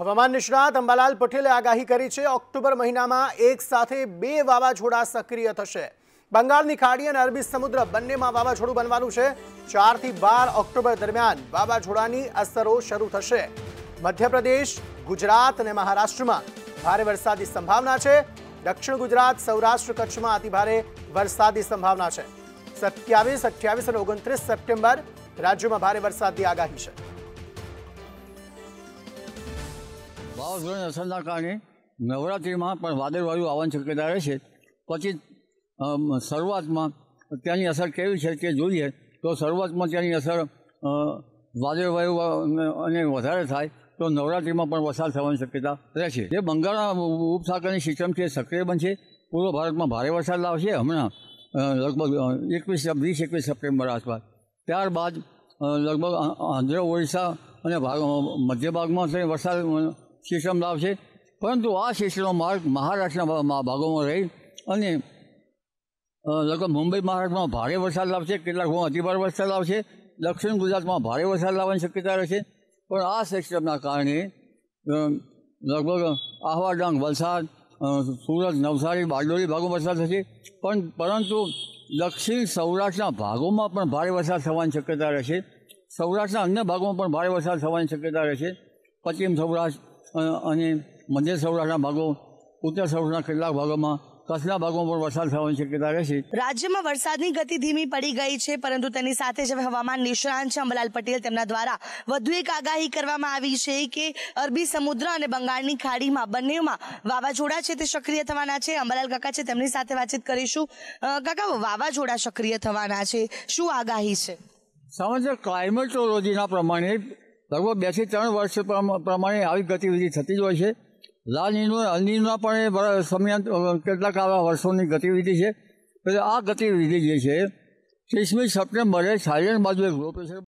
ભગમાન નિશુરાત અંબાલાલ પટેલ આગાહી કરી છે ઓક્ટોબર મહિનામાં એકસાથે બે વાવાજોડા સક્રિય થશે બંગાળની ખાડી અને અરબી સમુદ્ર બંનેમાં વાવાજોડું બનવાનું છે 4 થી 12 ઓક્ટોબર દરમિયાન વાવાજોડાની અસરો શરૂ થશે મધ્યપ્રદેશ ગુજરાત અને મહારાષ્ટ્રમાં ભારે વરસાદની સંભાવના છે દક્ષિણ ગુજરાત સૌરાષ્ટ્ર કચ્છમાં આતિભારે વરસાદની સંભાવના છે 27 28 29 સપ્ટેમ્બર રાજ્યમાં ભારે વરસાદની આગાહી છે વાવાઝોડાની અસરના કારણે નવરાત્રિમાં પણ વાદળવાયુ આવવાની શક્યતા રહેશે પછી શરૂઆતમાં ત્યાંની અસર કેવી છે તે જોઈએ તો શરૂઆતમાં ત્યાંની અસર વાદળવાયુ અને વધારે થાય તો નવરાત્રિમાં પણ વરસાદ થવાની શક્યતા રહે છે જે બંગાળના ઉપસાગરની સિસ્ટમ છે સક્રિય બનશે પૂર્વ ભારતમાં ભારે વરસાદ લાવશે હમણાં લગભગ એકવીસ વીસ એકવીસ સપ્ટેમ્બર આસપાસ ત્યારબાદ લગભગ આંધ્ર ઓડિશા અને ભાગ મધ્ય ભાગમાં વરસાદ શીશમ લાવશે પરંતુ આ શીશનો માર્ગ મહારાષ્ટ્રના ભાગોમાં રહી અને લગભગ મુંબઈ મહારાષ્ટ્રમાં ભારે વરસાદ લાવશે કેટલાક ભાગમાં અતિભારે વરસાદ લાવશે દક્ષિણ ગુજરાતમાં ભારે વરસાદ લાવવાની શક્યતા રહેશે પણ આ સિસ્ટમના કારણે લગભગ આહવા ડાંગ વલસાડ સુરત નવસારી બારડોલી ભાગો વરસાદ થશે પણ પરંતુ દક્ષિણ સૌરાષ્ટ્રના ભાગોમાં પણ ભારે વરસાદ થવાની શક્યતા રહેશે સૌરાષ્ટ્રના અન્ય ભાગોમાં પણ ભારે વરસાદ થવાની શક્યતા રહેશે પશ્ચિમ સૌરાષ્ટ્ર અને મધ્ય સૌરાષ્ટ્રના ભાગો ઉત્તર સૌરાષ્ટ્રના કેટલાક ભાગોમાં કચ્છના ભાગો પણ વરસાદ થવાની શક્યતા રહેશે રાજ્યમાં વરસાદની ગતિ ધીમી પડી ગઈ છે પરંતુ તેની સાથે જ હવામાન નિષ્ણાંત છે અંબલાલ પટેલ તેમના દ્વારા વધુ એક આગાહી કરવામાં આવી છે કે અરબી સમુદ્ર અને બંગાળની ખાડીમાં બંનેમાં વાવાઝોડા છે તે સક્રિય થવાના છે અંબલાલ કાકા છે તેમની સાથે વાતચીત કરીશું કાકા વાવાઝોડા સક્રિય થવાના છે શું આગાહી છે સમજ ક્લાઇમેટોલોજીના પ્રમાણે લગભગ બેથી ત્રણ વર્ષ પ્રમાણે આવી ગતિવિધિ થતી જ હોય છે લાલ લાલનીનો અલનીના પણ એ સમયાંત કેટલાક આવા વર્ષોની ગતિવિધિ છે એટલે આ ગતિવિધિ જે છે ત્રીસમી સપ્ટેમ્બરે થાઇલેન્ડ બાજુ એક લો પ્રેશર